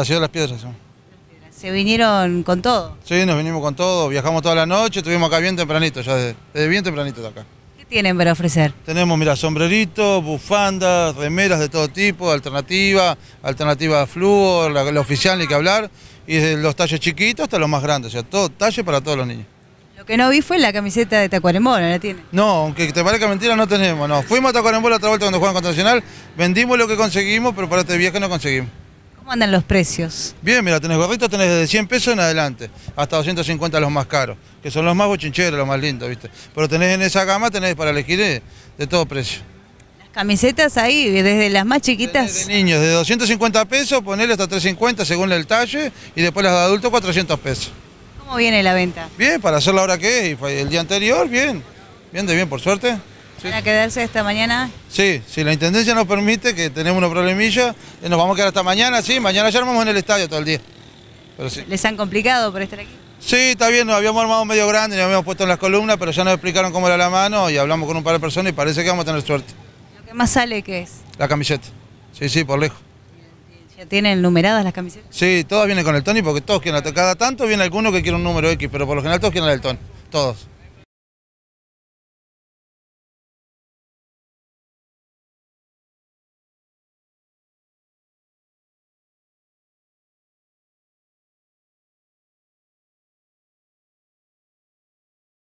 La ciudad de las piedras, ¿Se vinieron con todo? Sí, nos vinimos con todo, viajamos toda la noche, estuvimos acá bien tempranito, ya desde, bien tempranito de acá. ¿Qué tienen para ofrecer? Tenemos, mira, sombreritos, bufandas, remeras de todo tipo, alternativa, alternativa a flúor, la, oficial ni que hablar, y desde los talles chiquitos hasta los más grandes, o sea, todo talle para todos los niños. Lo que no vi fue la camiseta de Tacuarembola, ¿la tiene? No, aunque te parezca mentira, no tenemos, no. Fuimos a la otra vuelta cuando jugamos contra Nacional, vendimos lo que conseguimos, pero para este viaje no conseguimos. ¿Cómo andan los precios? Bien, mira, tenés gorritos, tenés desde 100 pesos en adelante, hasta 250 los más caros, que son los más bochincheros, los más lindos, ¿viste? Pero tenés en esa gama, tenés para elegir eh, de, todo precio. Las camisetas ahí, desde las más chiquitas. de niños, de 250 pesos, ponele hasta 350 según el talle, y después las de adultos 400 pesos. ¿Cómo viene la venta? Bien, para hacer la hora que es, y el día anterior, bien. Bien de bien, por suerte. ¿Van a quedarse esta mañana? Sí, si la intendencia nos permite, que tenemos unos problemilla, eh, nos vamos a quedar hasta mañana, sí, mañana ya armamos en el estadio todo el día. ¿Les han complicado por estar aquí? Sí, está bien, nos habíamos armado medio grande, nos habíamos puesto en las columnas, pero ya nos explicaron cómo era la mano y hablamos con un par de personas y parece que vamos a tener suerte. ¿Lo que más sale qué es? La camiseta. Sí, sí, por lejos. ¿Ya tienen numeradas las camisetas? Sí, todas vienen con el Tony porque todos quieren, cada tanto viene alguno que quiere un número X, pero por lo general todos quieren el Tony, todos.